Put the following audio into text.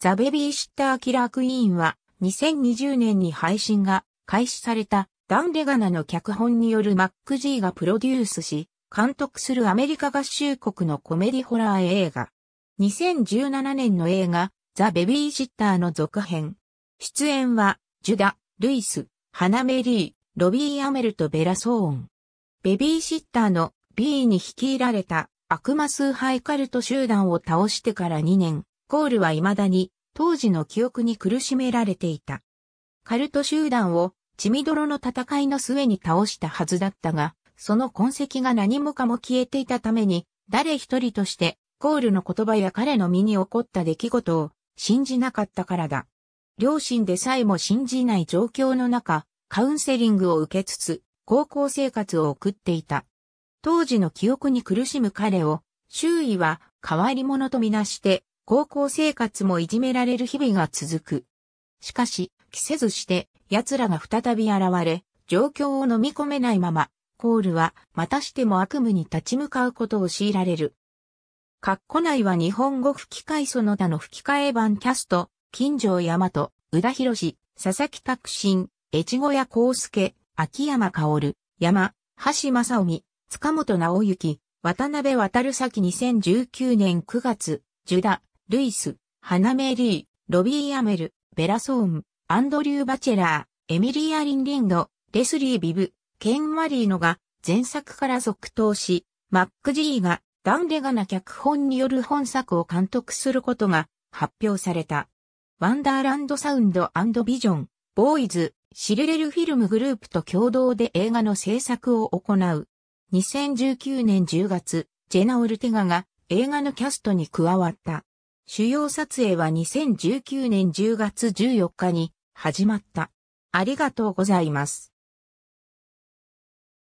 ザ・ベビーシッター・キラー・クイーンは2020年に配信が開始されたダン・レガナの脚本によるマック・ジーがプロデュースし、監督するアメリカ合衆国のコメディホラー映画。2017年の映画、ザ・ベビーシッターの続編。出演は、ジュダ、ルイス、ハナメリー、ロビー・アメルとベラ・ソーン。ベビーシッターの B に率いられた悪魔崇拝カルト集団を倒してから2年。コールは未だに当時の記憶に苦しめられていた。カルト集団を血みどろの戦いの末に倒したはずだったが、その痕跡が何もかも消えていたために、誰一人としてコールの言葉や彼の身に起こった出来事を信じなかったからだ。両親でさえも信じない状況の中、カウンセリングを受けつつ、高校生活を送っていた。当時の記憶に苦しむ彼を、周囲は変わり者とみなして高校生活もいじめられる日々が続く。しかし、着せずして、奴らが再び現れ、状況を飲み込めないまま、コールは、またしても悪夢に立ち向かうことを強いられる。カッコ内は日本語吹き替えその他の吹き替え版キャスト、金城大和、宇田弘、佐々木拓新、越後屋康介、秋山薫、山、橋正臣、塚本直之、渡辺渡る先2019年9月、ジュダ、ルイス、ハナメリー、ロビー・アメル、ベラソーン、アンドリュー・バチェラー、エミリア・リンリンド、レスリー・ビブ、ケン・マリーノが前作から続投し、マック・ジーがダン・レガナ脚本による本作を監督することが発表された。ワンダーランドサウンドビジョン、ボーイズ、シルレルフィルムグループと共同で映画の制作を行う。2019年10月、ジェナ・オルテガが映画のキャストに加わった。主要撮影は2019年10月14日に始まった。ありがとうございます。